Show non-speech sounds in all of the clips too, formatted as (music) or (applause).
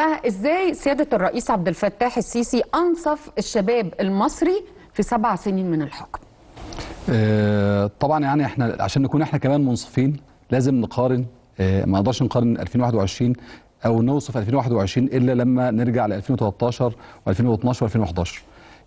بقى ازاي سياده الرئيس عبد الفتاح السيسي انصف الشباب المصري في سبع سنين من الحكم آه، طبعا يعني احنا عشان نكون احنا كمان منصفين لازم نقارن آه، ما نقدرش نقارن 2021 او نوصف 2021 الا لما نرجع ل 2013 و2012 و2011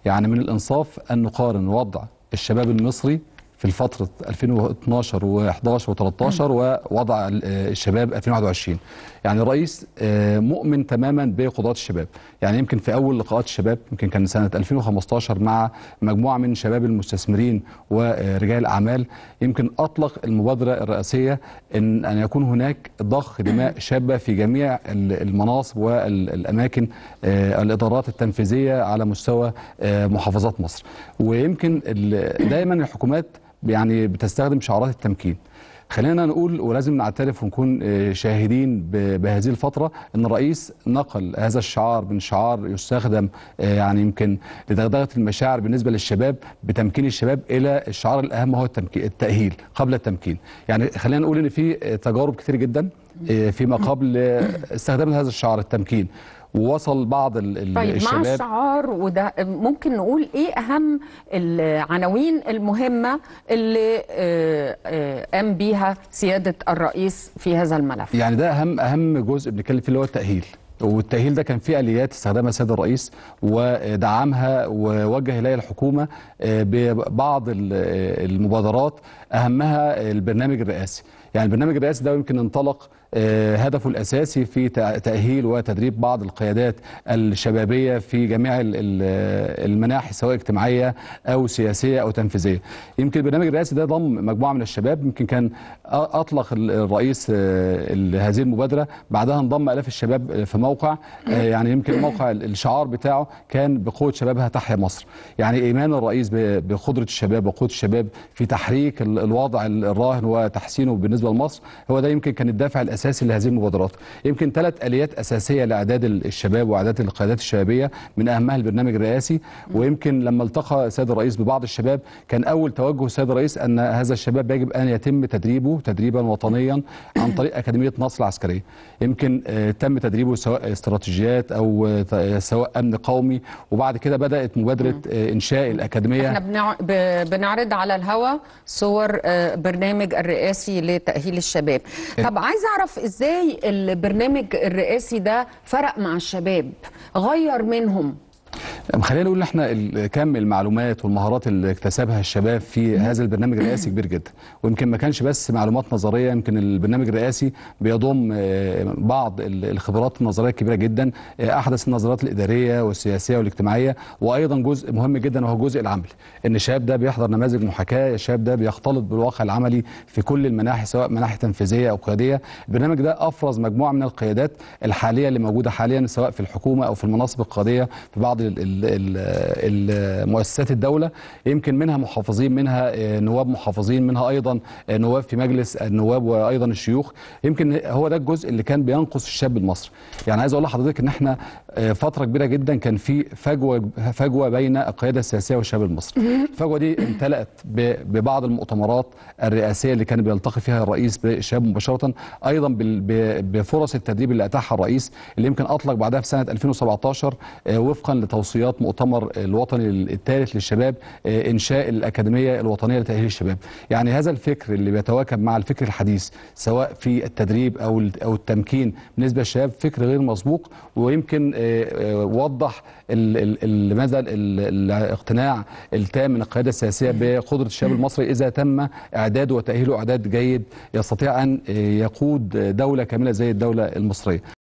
يعني من الانصاف ان نقارن وضع الشباب المصري في الفترة 2012 و11 و13 ووضع الشباب 2021 يعني الرئيس آه، مؤمن تماما بقدرات الشباب يعني يمكن في اول لقاءات الشباب يمكن كان سنه 2015 مع مجموعه من شباب المستثمرين ورجال الاعمال يمكن اطلق المبادره الرئاسيه ان ان يكون هناك ضخ دماء شابه في جميع المناصب والاماكن آه، الادارات التنفيذيه على مستوى آه، محافظات مصر ويمكن دايما الحكومات يعني بتستخدم شعارات التمكين خلينا نقول ولازم نعترف ونكون آه، شاهدين بهذه الفترة أن الرئيس نقل هذا الشعار من شعار يستخدم آه، يعني يمكن لدغدغة المشاعر بالنسبة للشباب بتمكين الشباب إلى الشعار الأهم هو التأهيل قبل التمكين يعني خلينا نقول أن في تجارب كثير جدا آه، فيما قبل استخدام هذا الشعار التمكين ووصل بعض ال طيب الشباب مع الشعار وده ممكن نقول ايه اهم العناوين المهمه اللي آه، آه، قام بيها سياده الرئيس في هذا الملف يعني ده اهم اهم جزء بنتكلم فيه اللي هو التاهيل والتأهيل ده كان فيه آليات استخدمها السيد الرئيس ودعمها ووجه إليها الحكومة آه، ببعض المبادرات أهمها البرنامج الرئاسي يعني البرنامج الرئاسي ده يمكن انطلق آه، هدفه الأساسي في تأهيل وتدريب بعض القيادات الشبابية في جميع المناحي سواء اجتماعية أو سياسية أو تنفيذية يمكن البرنامج الرئاسي ده ضم مجموعة من الشباب يمكن كان أطلق الرئيس آه، هذه المبادرة بعدها انضم ألاف الشباب آه، في موقع يعني يمكن موقع الشعار بتاعه كان بقوة شبابها تحيا مصر يعني إيمان الرئيس بقدرة الشباب وقوة الشباب في تحريك الوضع الراهن وتحسينه بالنسبة لمصر هو ده يمكن كان الدافع الأساسي الاساسي لهذه المبادرات يمكن ثلاث اليات اساسيه لاعداد الشباب واعداد القيادات الشبابيه من اهمها البرنامج الرئاسي ويمكن لما التقى السيد الرئيس ببعض الشباب كان اول توجه السيد الرئيس ان هذا الشباب يجب ان يتم تدريبه تدريبا وطنيا عن (coughs) طريق اكاديميه نصر العسكريه يمكن آه، تم تدريبه سواء استراتيجيات او آه، سواء امن قومي وبعد كده بدات مبادره آه، انشاء الاكاديميه احنا بنعرض على الهوا صور برنامج الرئاسي لتاهيل الشباب طب إيه. عايز اعرف نعرف ازاي البرنامج الرئاسي ده فرق مع الشباب غير منهم خلينا نقول ان احنا كم المعلومات والمهارات اللي اكتسبها الشباب في هذا البرنامج الرئاسي كبير جدا ويمكن ما كانش بس معلومات نظريه يمكن البرنامج الرئاسي بيضم آه، بعض الخبرات النظريه الكبيره جدا آه، احدث النظريات الاداريه والسياسيه والاجتماعيه وايضا جزء مهم جدا وهو جزء العمل ان الشاب ده بيحضر نماذج محاكاه الشاب ده بيختلط بالواقع العملي في كل المناحي سواء مناحي تنفيذيه او قياديه البرنامج ده افرز مجموعه من القيادات الحاليه اللي موجوده حاليا سواء في الحكومه او في المناصب القياديه في بعض ال مؤسسات الدوله يمكن منها محافظين منها آه، نواب محافظين منها ايضا آه، نواب في مجلس النواب وايضا الشيوخ يمكن هو ده الجزء اللي كان بينقص الشاب المصري يعني عايز اقول لحضرتك ان احنا آه، فتره كبيره جدا كان في فجوه فجوه بين القياده السياسيه والشاب المصري (laughs) الفجوه دي امتلأت ببعض المؤتمرات الرئاسيه اللي كان بيلتقي فيها الرئيس بالشاب مباشره ايضا بفرص التدريب اللي اتاحها الرئيس اللي يمكن اطلق بعدها في سنه 2017 وفقا لتوصيات رياض مؤتمر الوطني الثالث للشباب آه، انشاء الاكاديميه الوطنيه لتاهيل الشباب يعني هذا الفكر اللي بيتواكب مع الفكر الحديث سواء في التدريب او او التمكين بالنسبه للشباب فكر غير مسبوق ويمكن آه، آه، وضح لماذا الاقتناع التام من القياده السياسيه بقدره الشباب المصري اذا تم اعداده وتاهيله اعداد جيد يستطيع ان يقود دوله كامله زي الدوله المصريه